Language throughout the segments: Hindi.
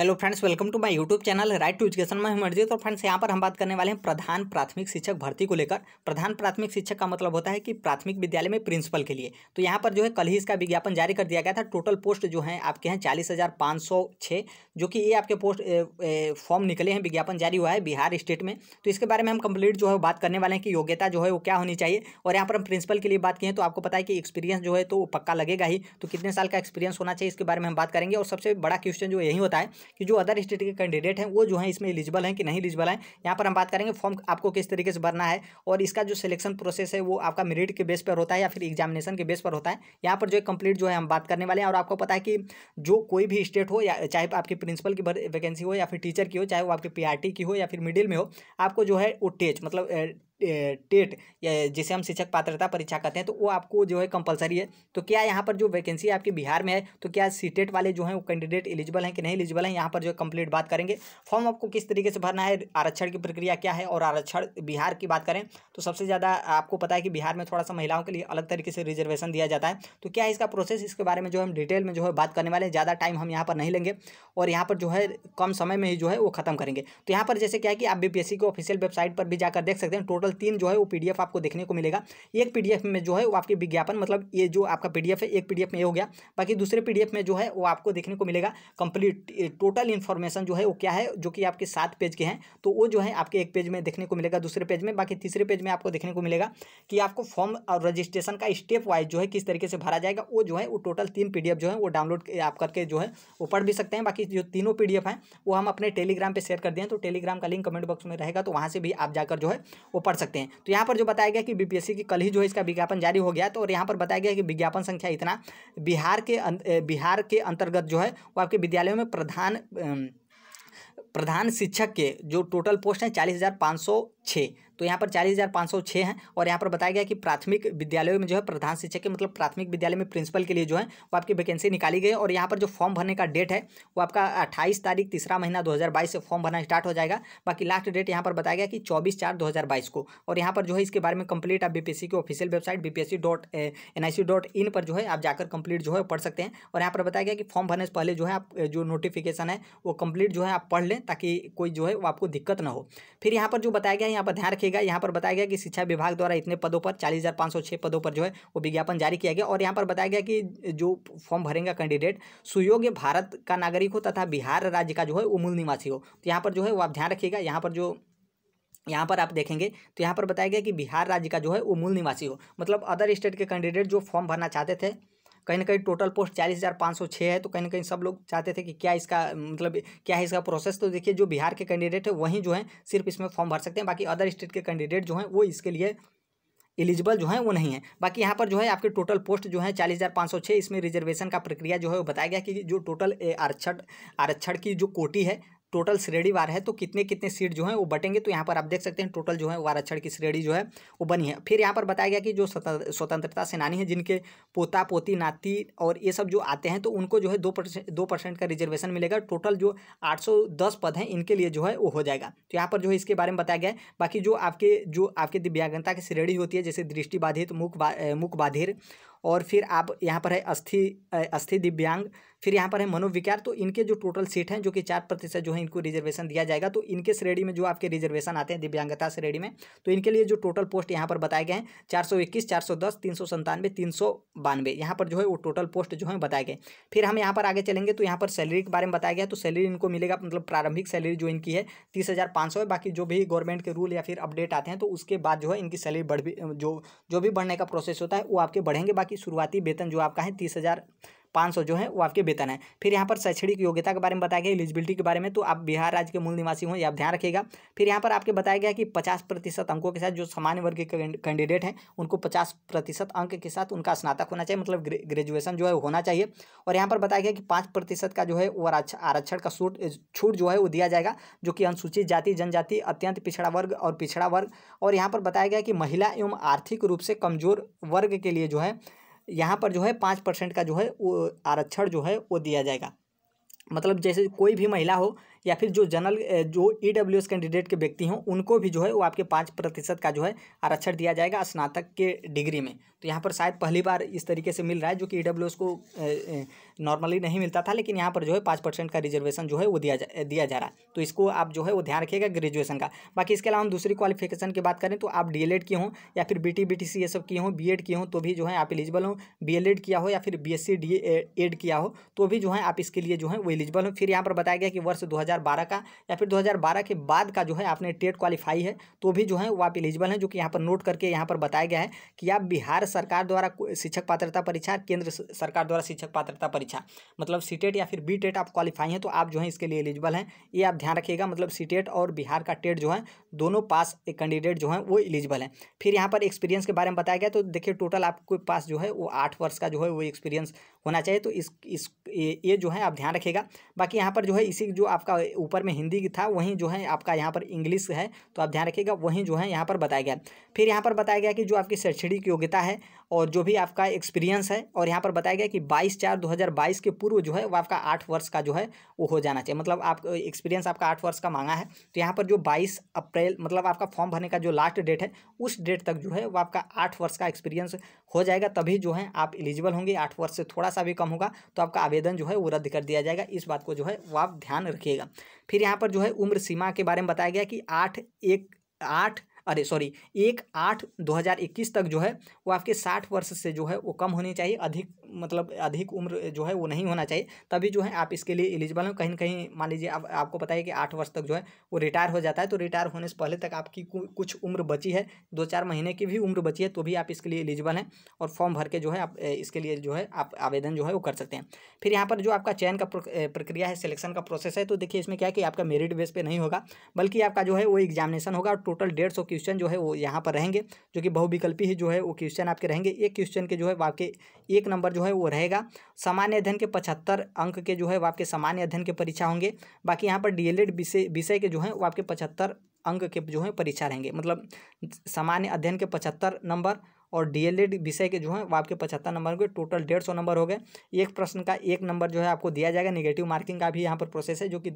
hello friends welcome to my YouTube channel right to education में मर्जी तो और फ्रेंड्स यहाँ पर हम बात करने वाले हैं प्रधान प्राथमिक शिक्षक भर्ती को लेकर प्रधान प्राथमिक शिक्षक का मतलब होता है कि प्राथमिक विद्यालय में प्रिंसिपल के लिए तो यहाँ पर जो है कल ही इसका विज्ञापन जारी कर दिया गया था टोटल पोस्ट जो है आपके हैं चालीस जो कि ये आपके पोस्ट फॉर्म निकले हैं विज्ञापन जारी हुआ है बिहार स्टेट में तो इसके बारे में हम कंप्लीट जो है बात करने वाले हैं कि योग्यता जो है वो क्या होनी चाहिए और यहाँ पर हम प्रिंसिपल के लिए बात किए हैं तो आपको पता है कि एक्सपीरियंस जो है तो वो पक्का लगेगा ही तो कितने साल का एक्सपीरियंस होना चाहिए इसके बारे में हम बात करेंगे और सबसे बड़ा क्वेश्चन जो यही होता है कि जो अदर स्टेट के कैंडिडेट हैं वो जो है इसमें एलिजिबल हैं कि नहीं एलिजिबल हैं यहाँ पर हम बात करेंगे फॉर्म आपको किस तरीके से भरना है और इसका जो सिलेक्शन प्रोसेस है वो आपका मेरिट के बेस पर होता है या फिर एग्जामिनेशन के बेस पर होता है यहाँ पर जो कंप्लीट जो है हम बात करने वाले हैं और आपको पता है कि जो कोई भी स्टेट हो या चाहे आपकी प्रिंसिपल की वैकेंसी हो या फिर टीचर की हो चाहे वो आपकी पी की हो या फिर मिडिल में हो आपको जो है वो टेच मतलब टेट या जिसे हम शिक्षक पात्रता परीक्षा कहते हैं तो वो आपको जो है कंपलसरी है तो क्या यहाँ पर जो वैकेंसी आपके बिहार में है तो क्या टेट e वाले जो हैं वो कैंडिडेट एलिजिबल हैं कि नहीं एलिजिबल हैं यहाँ पर जो है कंप्लीट बात करेंगे फॉर्म आपको किस तरीके से भरना है आरक्षण की प्रक्रिया क्या है और आरक्षण बिहार की बात करें तो सबसे ज़्यादा आपको पता है कि बिहार में थोड़ा सा महिलाओं के लिए अलग तरीके से रिजर्वेशन दिया जाता है तो क्या इसका प्रोसेस इसके बारे में जो हम डिटेल में जो है बात करने वाले हैं ज़्यादा टाइम हम यहाँ पर नहीं लेंगे और यहाँ पर जो है कम समय में ही जो है वो खत्म करेंगे तो यहाँ पर जैसे क्या है कि आप बी के ऑफिशियल वेबसाइट पर भी जाकर देख सकते हैं टोटल केवल तीन जो है वो पीडीएफ आपको देखने को मिलेगा एक पीडीएफ में जो है वो आपके विज्ञापन मतलब ये जो आपका पीडीएफ है एक पीडीएफ में ये हो गया बाकी दूसरे पीडीएफ में जो है वो आपको देखने को मिलेगा कंप्लीट टोटल इन्फॉर्मेशन जो है वो क्या है जो कि आपके सात पेज के हैं तो वो जो है आपके एक पेज में देखने को मिलेगा दूसरे पेज में बाकी तीसरे पेज में आपको देखने को मिलेगा कि आपको फॉर्म और रजिस्ट्रेशन का स्टेप वाइज जो है किस तरीके से भरा जाएगा वो जो है वो टोटल तीन पी जो है वो डाउनलोड आप करके जो है वो पढ़ भी सकते हैं बाकी जो तीनों पी हैं वो हम अपने टेलीग्राम पर शेयर कर दें तो टेलीग्राम का लिंक कमेंट बॉक्स में रहेगा तो वहाँ से भी आप जाकर जो है वो पढ़ सकते हैं तो यहाँ पर जो बताया गया कि बीपीएससी की कल ही जो है इसका विज्ञापन जारी हो गया तो और यहाँ पर बताया गया कि विज्ञापन संख्या इतना बिहार के अं-, बिहार के अंतर्गत जो है वो आपके विद्यालयों में प्रधान प्रधान शिक्षक के जो टोटल पोस्ट हैं चालीस हज़ार पाँच सौ छः तो यहाँ पर चालीस हज़ार पाँच सौ छः हैं और यहाँ पर बताया गया कि प्राथमिक विद्यालयों में जो है प्रधान शिक्षक के मतलब प्राथमिक विद्यालय में प्रिंसिपल के लिए जो है वो आपकी वैकेंसी निकाली गई और यहाँ पर जो फॉर्म भरने का डेट है वो आपका अट्ठाईस तारीख तीसरा महीना दो से फॉर्म भरना स्टार्ट हो जाएगा बाकी लास्ट डेट यहाँ पर बताया गया कि चौबीस चार दो को और यहाँ पर जो है इसके बारे में कंप्लीट आप बी की official website B dot dot in पर जो है आप जाकर कंप्लीट जो है पढ़ सकते हैं और यहाँ पर बताया गया कि फॉर्म भरने से पहले जो है आप जो नोटिफिकेशन है वो कंप्लीट जो है आप पढ़ लें ताकि कोई जो है वो आपको दिक्कत ना हो फिर यहाँ पर जो बताया गया है यहाँ पर ध्यान रखिएगा यहाँ पर बताया गया कि शिक्षा विभाग द्वारा इतने पदों पर चालीस पदों पर जो है वो विज्ञापन जारी किया गया और यहाँ पर बताया गया कि जो फॉर्म भरेंगे कैंडिडेट सुयोग्य भारत का नागरिक हो तथा बिहार राज्य का जो है वो मूल निवासी हो तो यहाँ पर जो है वो आप ध्यान रखिएगा यहाँ पर जो यहाँ पर आप देखेंगे तो यहाँ पर बताया गया कि बिहार राज्य का जो है वो मूल निवासी हो मतलब अदर स्टेट के कैंडिडेट जो फॉर्म भरना चाहते थे कहीं ना कहीं टोटल पोस्ट चालीस हज़ार पाँच सौ छः है तो कहीं ना कहीं सब लोग चाहते थे कि क्या इसका मतलब क्या है इसका प्रोसेस तो देखिए जो बिहार के कैंडिडेट है वहीं जो है सिर्फ इसमें फॉर्म भर सकते हैं बाकी अदर स्टेट के कैंडिडेट जो हैं वो इसके लिए एलिजिबल जो है वो नहीं है बाकी यहाँ पर जो है आपके टोटल पोस्ट जो है चालीस हज़ार पाँच सौ छः इसमें रिजर्वेशन का प्रक्रिया जो है वो बताया गया कि जो टोटल आरक्षण आरक्षण की जो कोटी है टोटल श्रेणी वार है तो कितने कितने सीट जो है वो बटेंगे तो यहाँ पर आप देख सकते हैं टोटल जो है वार अक्षर की श्रेणी जो है वो बनी है फिर यहाँ पर बताया गया कि जो स्वतंत्रता सेनानी है जिनके पोता पोती नाती और ये सब जो आते हैं तो उनको जो है दो परसेंट दो परसेंट का रिजर्वेशन मिलेगा टोटल जो आठ सौ दस पद हैं इनके लिए जो है वो हो जाएगा तो यहाँ पर जो है इसके बारे में बताया गया बाकी जो आपके जो आपके दिव्यांगता की श्रेणी होती है जैसे दृष्टिबाधित मुख मुख बाधिर और फिर आप यहाँ पर है अस्थि अस्थि दिव्यांग फिर यहाँ पर है मनोविकार तो इनके जो टोटल सीट हैं जो कि चार प्रतिशत जो है इनको रिजर्वेशन दिया जाएगा तो इनके श्रेणी में जो आपके रिजर्वेशन आते हैं दिव्यांगता श्रेणी में तो इनके लिए जो टोटल पोस्ट यहाँ पर बताए गए हैं चार सौ इक्कीस चार सौ दस तीन सौ संतानवे तीन सौ बानवे यहाँ पर जो है वो टोटल पोस्ट जो है बताए गए फिर हम यहाँ पर आगे चलेंगे तो यहाँ पर सैलरी के बारे में बताया गया तो सैलरी इनको मिलेगा मतलब प्रारंभिक सैलरी जो इनकी है तीस हज़ार पाँच सौ है बाकी जो भी गवर्नमेंट के रूल या फिर अपडेट आते हैं तो उसके बाद जो है इनकी सैलरी बढ़ भी जो जो भी बढ़ने का प्रोसेस होता है वो आपके बढ़ेंगे बाकी कि शुरुआती वेतन जो आपका है तीस हज़ार पाँच सौ जो है वो आपके वेतन है फिर यहाँ पर शैक्षणिक योग्यता के बारे में बताया गया एलिजिबिलिटी के बारे में तो आप बिहार राज्य के मूल निवासी हों आप ध्यान रखिएगा फिर यहाँ पर आपके बताया गया कि पचास प्रतिशत अंकों के साथ जो सामान्य वर्ग के कैंडिडेट हैं उनको पचास प्रतिशत अंक के साथ उनका स्नातक होना चाहिए मतलब ग्रेजुएसन जो है होना चाहिए और यहाँ पर बताया गया कि पाँच प्रतिशत का जो है वो आरक्षण का छूट छूट जो है वो दिया जाएगा जो कि अनुसूचित जाति जनजाति अत्यंत पिछड़ा वर्ग और पिछड़ा वर्ग और यहाँ पर बताया गया कि महिला एवं आर्थिक रूप से कमजोर वर्ग के लिए जो है यहाँ पर जो है पाँच परसेंट का जो है वो आरक्षण जो है वो दिया जाएगा मतलब जैसे कोई भी महिला हो या फिर जो जनरल जो ई डब्ल्यू एस कैंडिडेट के व्यक्ति हों उनको भी जो है वो आपके पाँच प्रतिशत का जो है आरक्षण दिया जाएगा स्नातक के डिग्री में तो यहाँ पर शायद पहली बार इस तरीके से मिल रहा है जो कि ई डब्ल्यू एस को नॉर्मली नहीं मिलता था लेकिन यहाँ पर जो है पाँच परसेंट का रिजर्वेशन जो है वो दिया जा दिया जा रहा है तो इसको आप जो है वो ध्यान रखिएगा ग्रेजुएसन का बाकी इसके अलावा हम दूसरी क्वालिफिकेशन की बात करें तो आप डी एल एड हों या फिर B T B T C ये सब की हों बी एड की हों तो भी जो है आप एलिजिबल हों बी एल एड किया हो या फिर B S C D Ed किया हो तो भी जो है आप इसके लिए जो है वो एलिजिबल हों फिर यहाँ पर बताया गया कि वर्ष दो 2012 का या फिर 2012 के बाद का जो है आपने टेट क्वालिफाई है तो भी जो है वो आप एलिजिबल हैं जो कि यहाँ पर नोट करके यहाँ पर बताया गया है कि आप बिहार सरकार द्वारा शिक्षक पात्रता परीक्षा केंद्र सरकार द्वारा शिक्षक पात्रता परीक्षा मतलब सी e या फिर बी e आप क्वालिफाई हैं तो आप जो है इसके लिए एलिजिबल हैं ये आप ध्यान रखिएगा मतलब सी e और बिहार का टेट जो है दोनों पास एक कैंडिडेट जो है वो एलिजिबल हैं फिर यहाँ पर एक्सपीरियंस के बारे में बताया गया तो देखिए टोटल आपके पास जो है वो आठ वर्ष का जो है वो एक्सपीरियंस होना चाहिए तो इस इस ये जो है आप ध्यान रखिएगा बाकी यहाँ पर जो है इसी जो आपका ऊपर में हिंदी था वहीं जो है आपका यहाँ पर इंग्लिश है तो आप ध्यान रखिएगा वहीं जो है यहाँ पर बताया गया फिर यहाँ पर बताया गया कि जो आपकी शैक्षणिक योग्यता है और जो भी आपका एक्सपीरियंस है और यहाँ पर बताया गया कि 22 चार 2022 के पूर्व जो है वो आपका आठ वर्ष का जो है वो हो जाना चाहिए मतलब आप एक्सपीरियंस आपका आठ वर्ष का मांगा है तो यहाँ पर जो बाईस अप्रैल मतलब आपका फॉर्म भरने का जो लास्ट डेट है उस डेट तक जो है वो आपका आठ वर्ष का एक्सपीरियंस हो जाएगा तभी जो है आप एलिजिबल होंगे आठ वर्ष से थोड़ा सा भी कम होगा तो आपका आवेदन जो है वो रद्द कर दिया जाएगा इस बात को जो है वो आप ध्यान रखिएगा फिर यहाँ पर जो है उम्र सीमा के बारे में बताया गया कि आठ एक आठ अरे सॉरी एक आठ दो हज़ार इक्कीस तक जो है वो आपके साठ वर्ष से जो है वो कम होनी चाहिए अधिक मतलब अधिक उम्र जो है वो नहीं होना चाहिए तभी जो है आप इसके लिए एलिजिबल हैं कहीं कहीं मान लीजिए आप आपको पता है कि आठ वर्ष तक जो है वो रिटायर हो जाता है तो रिटायर होने से पहले तक आपकी कुछ उम्र बची है दो चार महीने की भी उम्र बची है तो भी आप इसके लिए एलिजिबल हैं और फॉर्म भर के जो है आप इसके लिए जो है आप आवेदन जो है वो कर सकते हैं फिर यहाँ पर जो आपका चयन का प्रक्रिया है सिलेक्शन का प्रोसेस है तो देखिए इसमें क्या है कि आपका मेरिट बेस पर नहीं होगा बल्कि आपका जो है वो एग्जामिनेशन होगा और टोटल डेढ़ क्वेश्चन जो है वो यहाँ पर रहेंगे जो कि बहुविकल्पी ही जो है वो क्वेश्चन आपके रहेंगे एक क्वेश्चन के जो है आपके एक नंबर जो है वो रहेगा सामान्य अध्ययन के पचहत्तर अंक के जो है वो आपके सामान्य अध्ययन के परीक्षा होंगे बाकी यहाँ पर डी विषय विषय के जो है वो आपके पचहत्तर अंक के जो है परीक्षा रहेंगे मतलब सामान्य अध्ययन के पचहत्तर नंबर और डीएलएड विषय के जो है वो आपके पचहत्तर नंबर के टोटल डेढ़ सौ नंबर हो गए एक प्रश्न का एक नंबर जो है आपको दिया जाएगा निगेटिव मार्किंग का भी यहाँ पर प्रोसेस है जो कि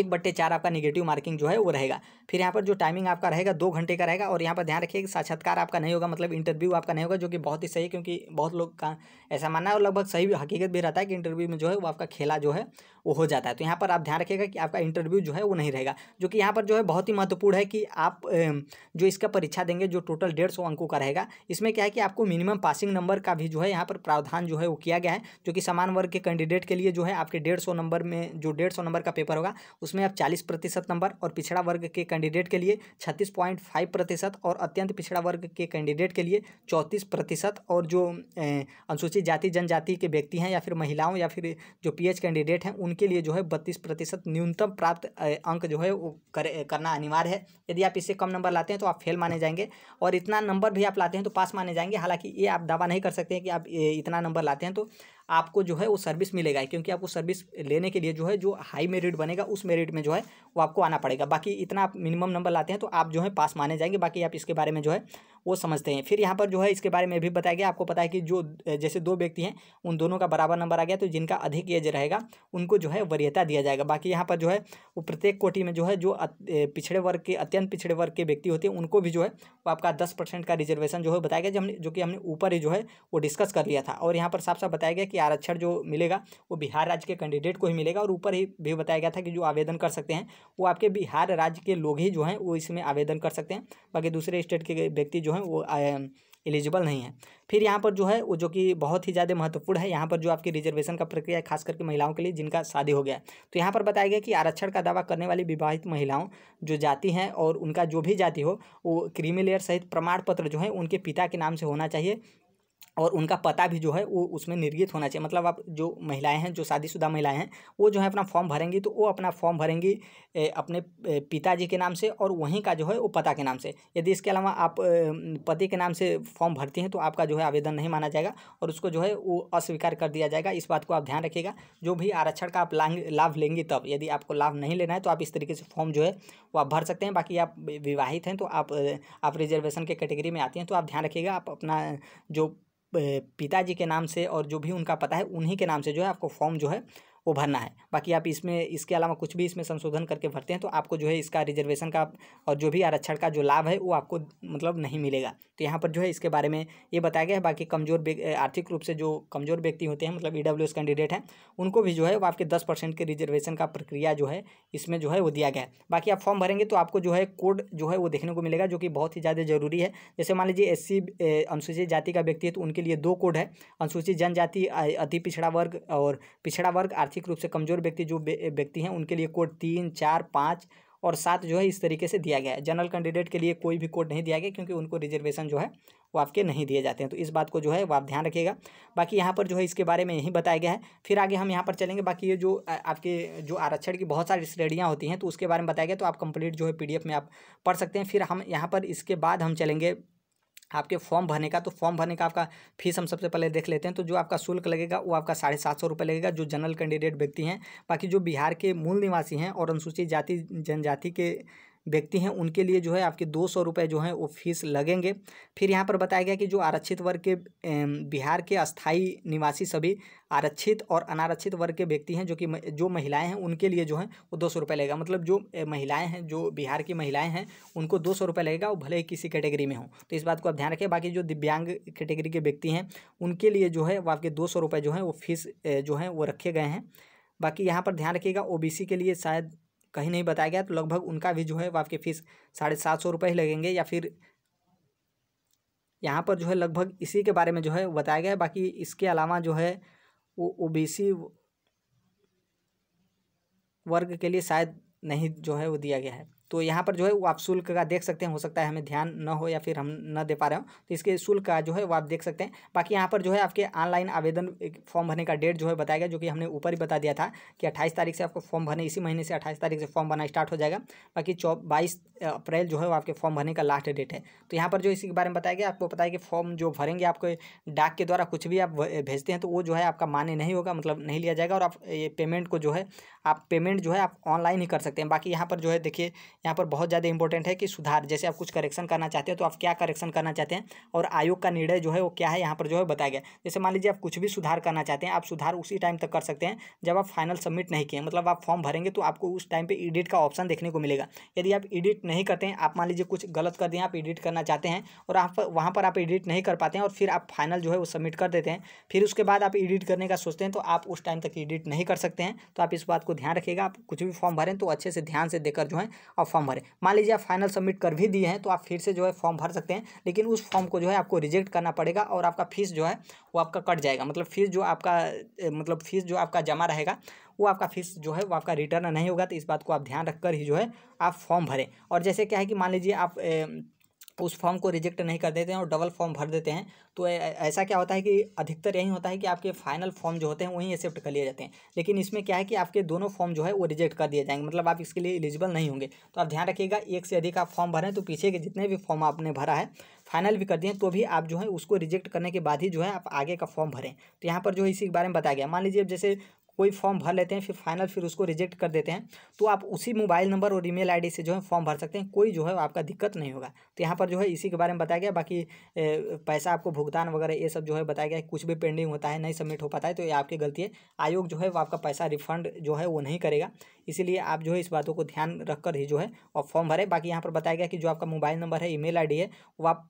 एक बट्टे चार आपका निगेटिव मार्किंग जो है वो रहेगा फिर यहाँ पर जो टाइमिंग आपका रहेगा दो घंटे का रहेगा और यहाँ पर ध्यान रखिए कि साक्षात्कार आपका नहीं होगा मतलब इंटरव्यू आपका नहीं होगा जो कि बहुत ही सही क्योंकि बहुत लोग का ऐसा मानना है और लगभग सही हकीकत भी रहता है कि इंटरव्यू में जो है वो आपका खेला जो है वो हो जाता है तो यहाँ पर आप ध्यान रखिएगा कि आपका इंटरव्यू जो है वो नहीं रहेगा जो कि यहाँ पर जो है बहुत ही महत्वपूर्ण है कि आप जो इसका परीक्षा देंगे जो टोटल डेढ़ सौ अंकों का रहेगा इसमें क्या है कि आपको मिनिमम पासिंग नंबर का भी जो है यहाँ पर प्रावधान जो है वो किया गया है जो कि समान वर्ग के कैंडिडेट के लिए जो है आपके डेढ़ सौ नंबर में जो डेढ़ सौ नंबर का पेपर होगा उसमें आप चालीस प्रतिशत नंबर और पिछड़ा वर्ग के कैंडिडेट के लिए छत्तीस पॉइंट फाइव प्रतिशत और अत्यंत पिछड़ा वर्ग के कैंडिडेट के लिए चौंतीस प्रतिशत और जो अनुसूचित जाति जनजाति के व्यक्ति हैं या फिर महिलाओं या फिर जो पी कैंडिडेट हैं उनके लिए जो है बत्तीस प्रतिशत न्यूनतम प्राप्त अंक जो है वो कर, करना अनिवार्य है यदि आप इससे कम नंबर लाते हैं तो आप फेल माने जाएंगे और इतना नंबर भी आप लाते हैं तो पास माने जाएंगे हालाँकि ये आप दावा नहीं कर सकते हैं कि आप इतना नंबर लाते हैं तो आपको जो है वो सर्विस मिलेगा क्योंकि आपको सर्विस लेने के लिए जो है जो हाई मेरिट बनेगा उस मेरिट में जो है वो आपको आना पड़ेगा बाकी इतना आप मिनिमम नंबर लाते हैं तो आप जो है पास माने जाएंगे बाकी आप इसके बारे में जो है वो समझते हैं फिर यहाँ पर जो है इसके बारे में भी बताया गया आपको पता है कि जो जैसे दो व्यक्ति हैं उन दोनों का बराबर नंबर आ गया तो जिनका अधिक एज रहेगा उनको जो है वरीयता दिया जाएगा बाकी यहाँ पर जो है वो प्रत्येक कोटि में जो है जो पिछड़े वर्ग के अत्यंत पिछड़े वर्ग के व्यक्ति होते हैं उनको भी जो है वो आपका दस परसेंट का रिजर्वेशन जो है बताया गया जो हमने जो कि हमने ऊपर ही जो है वो डिस्कस कर लिया था और यहाँ पर साफ साफ बताया गया कि कि आरक्षण जो मिलेगा वो बिहार राज्य के कैंडिडेट को ही मिलेगा और ऊपर ही भी बताया गया था कि जो आवेदन कर सकते हैं वो आपके बिहार राज्य के लोग ही जो हैं वो इसमें आवेदन कर सकते हैं बाकी दूसरे स्टेट के व्यक्ति जो हैं वो एलिजिबल नहीं है फिर यहाँ पर जो है वो जो कि बहुत ही ज़्यादा महत्वपूर्ण है यहाँ पर जो आपकी रिजर्वेशन का प्रक्रिया है खास करके महिलाओं के लिए जिनका शादी हो गया तो यहाँ पर बताया गया कि आरक्षण का दावा करने वाली विवाहित महिलाओं जो जाति हैं और उनका जो भी जाति हो वो क्रीमी लेयर सहित प्रमाण पत्र जो है उनके पिता के नाम से होना चाहिए और उनका पता भी जो है वो उसमें निर्गित होना चाहिए मतलब आप जो महिलाएं हैं जो शादीशुदा महिलाएं हैं वो जो है अपना फॉर्म भरेंगी तो वो अपना फॉर्म भरेंगी अपने पिताजी के नाम से और वहीं का जो है वो पता के नाम से यदि इसके अलावा आप पति के नाम से फॉर्म भरती हैं तो आपका जो है आवेदन नहीं माना जाएगा और उसको जो है वो अस्वीकार कर दिया जाएगा इस बात को आप ध्यान रखिएगा जो भी आरक्षण का आप लाभ लेंगे तब यदि आपको लाभ नहीं लेना है तो आप इस तरीके से फॉर्म जो है वो आप भर सकते हैं बाकी आप विवाहित हैं तो आप आप रिजर्वेशन के कैटेगरी में आती हैं तो आप ध्यान रखिएगा आप अपना जो पिताजी के नाम से और जो भी उनका पता है उन्हीं के नाम से जो है आपको फॉर्म जो है वो भरना है बाकी आप इसमें इसके अलावा कुछ भी इसमें संशोधन करके भरते हैं तो आपको जो है इसका रिजर्वेशन का और जो भी आरक्षण का जो लाभ है वो आपको मतलब नहीं मिलेगा तो यहाँ पर जो है इसके बारे में ये बताया गया है बाकी कमज़ोर आर्थिक रूप से जो कमज़ोर व्यक्ति होते हैं मतलब ई e कैंडिडेट हैं उनको भी जो है वो आपके दस परसेंट के रिजर्वेशन का प्रक्रिया जो है इसमें जो है वो दिया गया है बाकी आप फॉर्म भरेंगे तो आपको जो है कोड जो है वो देखने को मिलेगा जो कि बहुत ही ज़्यादा जरूरी है जैसे मान लीजिए एस अनुसूचित जाति का व्यक्ति है तो उनके लिए दो कोड है अनुसूचित जनजाति अति पिछड़ा वर्ग और पिछड़ा वर्ग आर्थिक आर्थिक रूप से कमजोर व्यक्ति जो व्यक्ति हैं उनके लिए कोड तीन चार पाँच और सात जो है इस तरीके से दिया गया है जनरल कैंडिडेट के लिए कोई भी कोड नहीं दिया गया क्योंकि उनको रिजर्वेशन जो है वो आपके नहीं दिए जाते हैं तो इस बात को जो है वो आप ध्यान रखिएगा बाकी यहाँ पर जो है इसके बारे में यही बताया गया है फिर आगे हम यहाँ पर चलेंगे बाकी ये जो आपके जो आरक्षण की बहुत सारी श्रेणियाँ होती हैं तो उसके बारे में बताया गया तो आप कंप्लीट जो है पी में आप पढ़ सकते हैं फिर हम यहाँ पर इसके बाद हम चलेंगे आपके फॉर्म भरने का तो फॉर्म भरने का आपका फीस हम सबसे पहले देख लेते हैं तो जो आपका शुल्क लगेगा वो आपका साढ़े सात सौ रुपये लगेगा जो जनरल कैंडिडेट व्यक्ति हैं बाकी जो बिहार के मूल निवासी हैं और अनुसूचित जाति जनजाति के व्यक्ति हैं उनके लिए जो है आपके दो सौ रुपये जो हैं वो फीस लगेंगे फिर यहाँ पर बताया गया कि जो आरक्षित वर्ग के बिहार के अस्थाई निवासी सभी आरक्षित और अनारक्षित वर्ग के व्यक्ति हैं जो कि जो महिलाएं हैं उनके लिए जो हैं वो दो सौ रुपये लगेगा मतलब जो महिलाएं हैं जो बिहार की महिलाएं हैं उनको दो सौ रुपये लगेगा वो भले ही किसी कैटेगरी में हो तो इस बात को आप ध्यान रखें बाकी जो दिव्यांग कैटेगरी के व्यक्ति हैं उनके लिए जो है वो आपके दो सौ रुपये जो है वो फीस जो है वो रखे गए हैं बाकी यहाँ पर ध्यान रखिएगा ओ के लिए शायद कहीं नहीं बताया गया तो लगभग उनका भी जो है वो आपकी फीस साढ़े सात सौ रुपये ही लगेंगे या फिर यहाँ पर जो है लगभग इसी के बारे में जो है बताया गया है बाकी इसके अलावा जो है वो ओ वर्ग के लिए शायद नहीं जो है वो दिया गया है तो यहाँ पर जो है वो आप शुल्क का देख सकते हैं हो सकता है हमें ध्यान न हो या फिर हम न दे पा रहे हो तो इसके शुल्क का जो है वो आप देख सकते हैं बाकी यहाँ पर जो है आपके ऑनलाइन आवेदन फॉर्म भरने का डेट जो है बताया गया जो कि हमने ऊपर ही बता दिया था कि अट्ठाईस तारीख से आपको फॉर्म भरने इसी महीने से अट्ठाईस तारीख से फॉर्म भरना स्टार्ट हो जाएगा बाकी चौ बाईस अप्रैल जो है वो आपके फॉर्म भरने का लास्ट डेट है तो यहाँ पर जो इसी के बारे में बताया गया आपको पता है कि फॉर्म जो भरेंगे आपको डाक के द्वारा कुछ भी आप भेजते हैं तो वो जो है आपका मान्य नहीं होगा मतलब नहीं लिया जाएगा और आप ये पेमेंट को जो है आप पेमेंट जो है आप ऑनलाइन ही कर सकते हैं बाकी यहाँ पर जो है देखिए यहाँ पर बहुत ज़्यादा इंपॉर्टेंट है कि सुधार जैसे आप कुछ करेक्शन करना चाहते हो तो आप क्या करेक्शन करना चाहते हैं और आयोग का निर्णय जो है वो क्या है यहाँ पर जो है बताया गया जैसे मान लीजिए आप कुछ भी सुधार करना चाहते हैं आप सुधार उसी टाइम तक कर सकते हैं जब आप फाइनल सबमिट नहीं किए मतलब आप फॉर्म भरेंगे तो आपको उस टाइम पर एडिट का ऑप्शन देखने को मिलेगा यदि आप एडिट नहीं करते हैं आप मान लीजिए कुछ गलत कर दें आप एडिट करना चाहते हैं और आप वहाँ पर आप एडिट नहीं कर पाते हैं और फिर आप फाइनल जो है वो सबमिट कर देते हैं फिर उसके बाद आप एडिट करने का सोचते हैं तो आप उस टाइम तक एडिट नहीं कर सकते हैं तो आप इस बात को ध्यान रखिएगा आप कुछ भी फॉर्म भरें तो अच्छे से ध्यान से देकर जो है और फॉर्म भरें मान लीजिए आप फाइनल सबमिट कर भी दिए हैं तो आप फिर से जो है फॉर्म भर सकते हैं लेकिन उस फॉर्म को जो है आपको रिजेक्ट करना पड़ेगा और आपका फीस जो है वो आपका कट जाएगा मतलब फीस जो आपका मतलब फीस जो आपका जमा रहेगा वो आपका फीस जो है वो आपका रिटर्न नहीं होगा तो इस बात को आप ध्यान रखकर ही जो है आप फॉर्म भरें और जैसे क्या है कि मान लीजिए आप ए, उस फॉर्म को रिजेक्ट नहीं कर देते हैं और डबल फॉर्म भर देते हैं तो ऐसा क्या होता है कि अधिकतर यही होता है कि आपके फाइनल फॉर्म जो होते हैं वहीं एक्सेप्ट कर लिए जाते हैं लेकिन इसमें क्या है कि आपके दोनों फॉर्म जो है वो रिजेक्ट कर दिए जाएंगे मतलब आप इसके लिए एलिजिबल नहीं होंगे तो आप ध्यान रखिएगा एक से अधिक आप फॉर्म भरें तो पीछे के जितने भी फॉर्म आपने भरा है फाइनल भी कर दिए तो भी आप जो है उसको रिजेक्ट करने के बाद ही जो है आप आगे का फॉर्म भरें तो यहाँ पर जो है इसी के बारे में बताया गया मान लीजिए जैसे कोई फॉर्म भर लेते हैं फिर फाइनल फिर उसको रिजेक्ट कर देते हैं तो आप उसी मोबाइल नंबर और ईमेल आईडी से जो है फॉर्म भर सकते हैं कोई जो है आपका दिक्कत नहीं होगा तो यहाँ पर जो है इसी के बारे में बताया गया बाकी पैसा आपको भुगतान वगैरह ये सब जो है बताया गया कुछ भी पेंडिंग होता है नहीं सबमिट हो पाता है तो ये आपकी गलती है आयोग जो है वो आपका पैसा रिफंड जो है वो नहीं करेगा इसीलिए आप जो है इस बातों को ध्यान रखकर ही जो है और फॉर्म भरें बाकी यहाँ पर बताया गया कि जो आपका मोबाइल नंबर है ईमेल आईडी है वो आप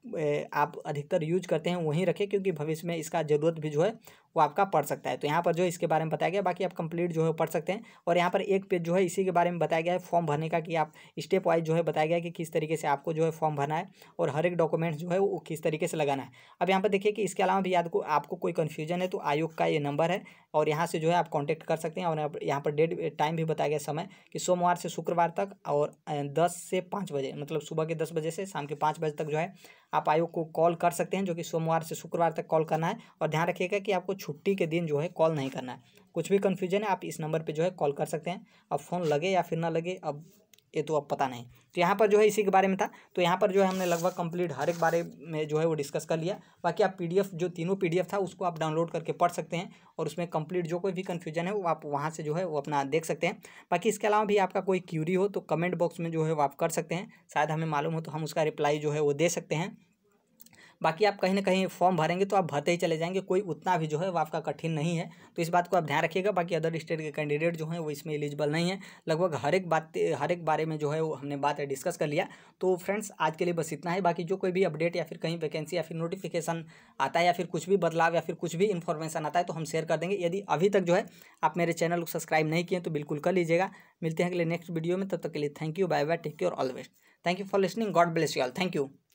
आप अधिकतर यूज करते हैं वहीं रखें क्योंकि भविष्य में इसका ज़रूरत भी जो है वो आपका पढ़ सकता है तो यहाँ पर जो इसके बारे में बताया गया बाकी आप कंप्लीट जो है पढ़ सकते हैं और यहाँ पर एक पेज जो है इसी के बारे में बताया गया है फॉर्म भरने का कि आप स्टेप वाइज जो है बताया गया कि किस तरीके से आपको जो है फॉर्म भरना है और हर एक डॉक्यूमेंट्स जो है वो किस तरीके से लगाना है अब यहाँ पर देखिए कि इसके अलावा भी याद को आपको कोई कन्फ्यूजन है तो आयोग का ये नंबर है और यहाँ से जो है आप कॉन्टैक्ट कर सकते हैं और यहाँ पर डेट टाइम भी बताया गया समय कि सोमवार से शुक्रवार तक और दस से पाँच बजे मतलब सुबह के दस बजे से शाम के पाँच बजे तक जो है आप आयोग को कॉल कर सकते हैं जो कि सोमवार से शुक्रवार तक कॉल करना है और ध्यान रखिएगा कि आपको छुट्टी के दिन जो है कॉल नहीं करना है कुछ भी कन्फ्यूजन है आप इस नंबर पर जो है कॉल कर सकते हैं अब फ़ोन लगे या फिर ना लगे अब ये तो अब पता नहीं तो यहाँ पर जो है इसी के बारे में था तो यहाँ पर जो है हमने लगभग कंप्लीट हर एक बारे में जो है वो डिस्कस कर लिया बाकी आप पीडीएफ जो तीनों पीडीएफ था उसको आप डाउनलोड करके पढ़ सकते हैं और उसमें कंप्लीट जो कोई भी कन्फ्यूजन है वो आप वहाँ से जो है वो अपना देख सकते हैं बाकी इसके अलावा भी आपका कोई क्यूरी हो तो कमेंट बॉक्स में जो है वो आप कर सकते हैं शायद हमें मालूम हो तो हम उसका रिप्लाई जो है वो दे सकते हैं बाकी आप कहीं ना कहीं फॉर्म भरेंगे तो आप भरते ही चले जाएंगे कोई उतना भी जो है वो आपका कठिन नहीं है तो इस बात को आप ध्यान रखिएगा बाकी अदर स्टेट के कैंडिडेट जो हैं वो इसमें एलिजिबल नहीं है लगभग हर एक बात हर एक बारे में जो है वो हमने बात डिस्कस कर लिया तो फ्रेंड्स आज के लिए बस इतना है बाकी जो कोई भी अपडेट या फिर कहीं वैकेंसी या फिर नोटिफिकेशन आता है या फिर कुछ भी बदलाव या फिर कुछ भी इन्फॉर्मेशन आता है तो हम शेयर कर देंगे यदि अभी तक जो है आप मेरे चैनल को सब्सक्राइब नहीं किए तो बिल्कुल कर लीजिएगा मिलते हैं अगले नेक्स्ट वीडियो में तब तक के लिए thank you bye bye take care all best thank you for listening God bless you all thank you